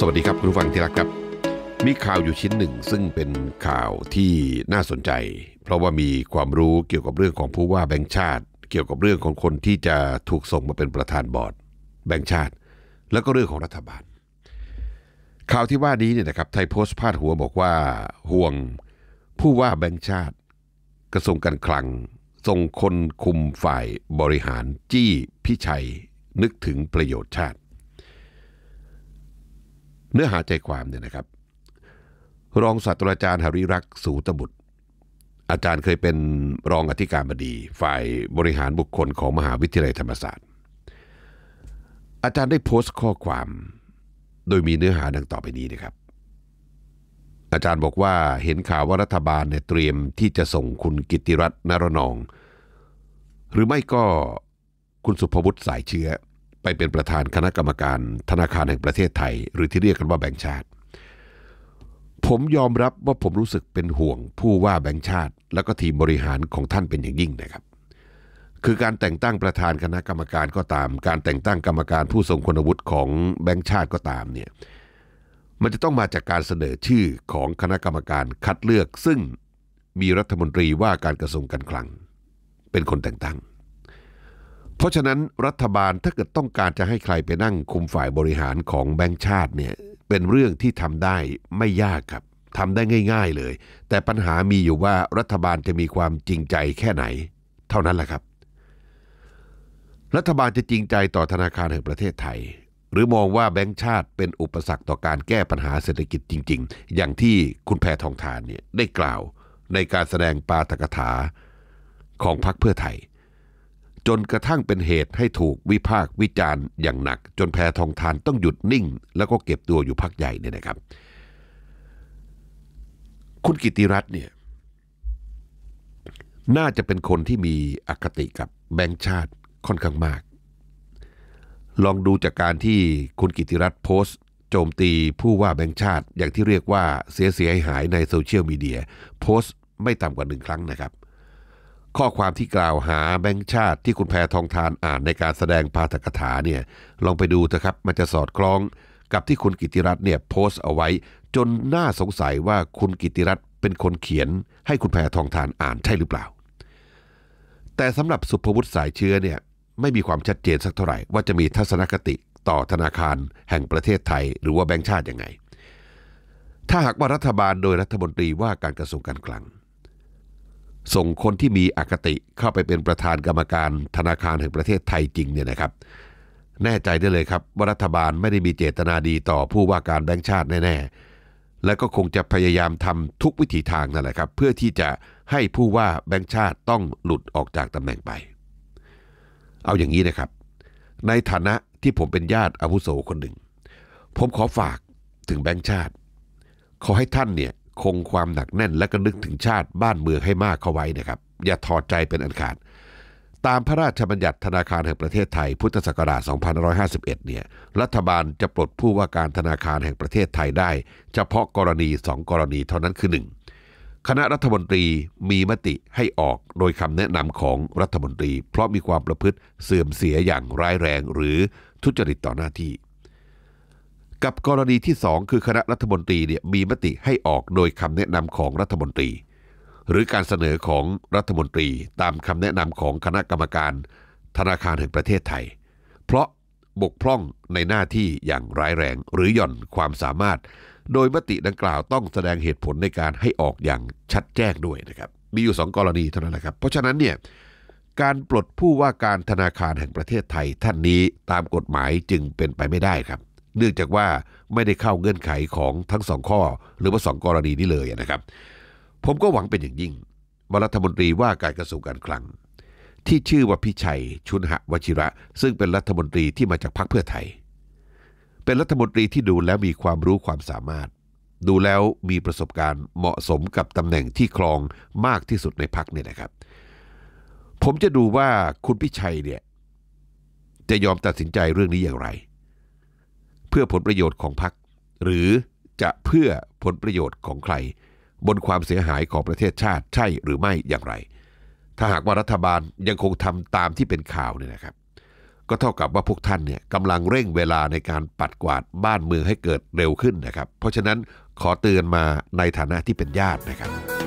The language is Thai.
สวัสดีครับคุณผู้ฟังที่รักครับมีข่าวอยู่ชิ้นหนึ่ง ซึ่งเป็นข่าวที่น่าสนใจ เพราะว่ามีความรู้เกี่ยวกับเรื่องของผู้ว่าแบงค์ชาติ เกี่ยวกับเรื่องของคนที่จะถูกส่งมาเป็นประธานบอร์ดแบงค์ชาติ แล้วก็เรื่องของรัฐบาล ข่าวที่ว่านี้เนี่ยนะครับไทยโพสต์พาดหัวบอกว่า ห่วงผู้ว่าแบงค์ชาติ กระทรวงการคลังส่งคนคุมฝ่ายบริหารจี้พิชัย นึกถึงประโยชน์ชาติเนื้อหาใจความเนี่ยนะครับ รองศาสตราจารย์หริรักษ์สูตบุตร อาจารย์เคยเป็นรองอธิการบดีฝ่ายบริหารบุคคลของมหาวิทยาลัยธรรมศาสตร์ อาจารย์ได้โพสต์ข้อความ โดยมีเนื้อหาดังต่อไปนี้นะครับ อาจารย์บอกว่าเห็นข่าวว่ารัฐบาลเนี่ยเตรียมที่จะส่งคุณกิติรัตน์นรนอง หรือไม่ก็คุณสุภวุฒิสายเชื้อไปเป็นประธานคณะกรรมการธนาคารแห่งประเทศไทย หรือที่เรียกกันว่าแบงค์ชาติ ผมยอมรับว่าผมรู้สึกเป็นห่วงผู้ว่าแบงค์ชาติ และก็ทีมบริหารของท่านเป็นอย่างยิ่งนะครับ คือการแต่งตั้งประธานคณะกรรมการก็ตาม การแต่งตั้งกรรมการผู้ทรงคุณวุฒิของแบงค์ชาติก็ตามเนี่ยมันจะต้องมาจากการเสนอชื่อของคณะกรรมการคัดเลือกซึ่งมีรัฐมนตรีว่าการกระทรวงการคลัง เป็นคนแต่งตั้งเพราะฉะนั้นรัฐบาลถ้าเกิดต้องการจะให้ใครไปนั่งคุมฝ่ายบริหารของแบงค์ชาติเนี่ยเป็นเรื่องที่ทำได้ไม่ยากครับทำได้ง่ายๆเลย แต่ปัญหามีอยู่ว่ารัฐบาลจะมีความจริงใจแค่ไหน เท่านั้นแหละครับ รัฐบาลจะจริงใจต่อธนาคารแห่งประเทศไทย หรือมองว่าแบงค์ชาติ เป็นอุปสรรคต่อการแก้ปัญหาเศรษฐกิจจริง ๆ อย่างที่คุณแพทองทานเนี่ยได้กล่าว ในการแสดงปาตกถาของพรรคเพื่อไทยจนกระทั่งเป็นเหตุให้ถูกวิพากษ์วิจารณ์อย่างหนัก จนแพทองทานต้องหยุดนิ่ง แล้วก็เก็บตัวอยู่พักใหญ่เนี่ยนะครับ คุณกิติรัตน์เนี่ยน่าจะเป็นคนที่มีอคติกับแบงค์ชาติค่อนข้างมาก ลองดูจากการที่คุณกิติรัตน์โพสต์ โจมตีผู้ว่าแบงค์ชาติ อย่างที่เรียกว่าเสียเสียหายในโซเชียลมีเดียโพสต์ไม่ต่ำกว่าหนึ่งครั้งนะครับข้อความที่กล่าวหาแบงค์ชาติที่คุณแพทองทานอ่านในการแสดงพาฐกถาเนี่ยลองไปดูเถอะครับ มันจะสอดคล้องกับที่คุณกิติรัตน์เนี่ยโพสต์เอาไว้ จนน่าสงสัยว่าคุณกิติรัตน์เป็นคนเขียน ให้คุณแพทองทานอ่านใช่หรือเปล่า แต่สำหรับสุภวุฒิสายเชื้อเนี่ยไม่มีความชัดเจนสักเท่าไหร่ว่าจะมีทัศนคติต่อธนาคารแห่งประเทศไทยหรือว่าแบงค์ชาติยังไง ถ้าหากว่ารัฐบาลโดยรัฐมนตรีว่าการกระทรวงการคลังส่งคนที่มีอคติเข้าไปเป็นประธานกรรมการธนาคารแห่งประเทศไทยจริงเนี่ยนะครับ แน่ใจได้เลยครับว่ารัฐบาลไม่ได้มีเจตนาดีต่อผู้ว่าการแบงก์ชาติแน่ ๆ และก็คงจะพยายามทำทุกวิถีทางนั่นแหละครับ เพื่อที่จะให้ผู้ว่าแบงก์ชาติต้องหลุดออกจากตำแหน่งไป เอาอย่างนี้นะครับ ในฐานะที่ผมเป็นญาติอาวุโสคนหนึ่ง ผมขอฝากถึงแบงก์ชาติ ขอให้ท่านเนี่ยคงความหนักแน่นและก็นึกถึงชาติบ้านเมืองให้มากเข้าไว้นะครับอย่าถอดใจเป็นอันขาด ตามพระราชบัญญัติธนาคารแห่งประเทศไทย พุทธศักราช2551 เนี่ยรัฐบาลจะปลดผู้ว่าการธนาคารแห่งประเทศไทยได้ เฉพาะกรณี 2 กรณีเท่านั้นคือ 1 คณะรัฐมนตรีมีมติให้ออกโดยคำแนะนำของรัฐมนตรี เพราะมีความประพฤติเสื่อมเสียอย่างร้ายแรงหรือทุจริตต่อหน้าที่กับกรณีที่ 2 คือคณะรัฐมนตรีเนี่ยมีมติให้ออกโดยคำแนะนำของรัฐมนตรี หรือการเสนอของรัฐมนตรีตามคำแนะนำของคณะกรรมการ ธนาคารแห่งประเทศไทย เพราะบกพร่องในหน้าที่อย่างร้ายแรงหรือหย่อนความสามารถ โดยมติดังกล่าวต้องแสดงเหตุผลในการให้ออกอย่างชัดแจ้งด้วยนะครับ มีอยู่ 2 กรณีเท่านั้นนะครับ เพราะฉะนั้นเนี่ยการปลดผู้ว่าการธนาคารแห่งประเทศไทย ท่านนี้ตามกฎหมายจึงเป็นไปไม่ได้ครับเนื่องจากว่าไม่ได้เข้าเงื่อนไขของทั้งสองข้อหรือว่าสองกรณีนี้เลยนะครับ ผมก็หวังเป็นอย่างยิ่ง ว่ารัฐมนตรีว่าการกระทรวงการคลัง ที่ชื่อว่าพิชัย ชุนหะวชิระ ซึ่งเป็นรัฐมนตรีที่มาจากพรรคเพื่อไทย เป็นรัฐมนตรีที่ดูแล้วมีความรู้ความสามารถ ดูแล้วมีประสบการณ์เหมาะสมกับตำแหน่งที่ครองมากที่สุดในพรรคเนี่ยนะครับ ผมจะดูว่าคุณพิชัยเนี่ยจะยอมตัดสินใจเรื่องนี้อย่างไรเพื่อผลประโยชน์ของพรรคหรือจะเพื่อผลประโยชน์ของใคร บนความเสียหายของประเทศชาติใช่หรือไม่อย่างไร ถ้าหากว่ารัฐบาลยังคงทำตามที่เป็นข่าวเนี่ยนะครับ ก็เท่ากับว่าพวกท่านเนี่ยกำลังเร่งเวลาในการปัดกวาดบ้านเมืองให้เกิดเร็วขึ้นนะครับ เพราะฉะนั้นขอเตือนมาในฐานะที่เป็นญาตินะครับ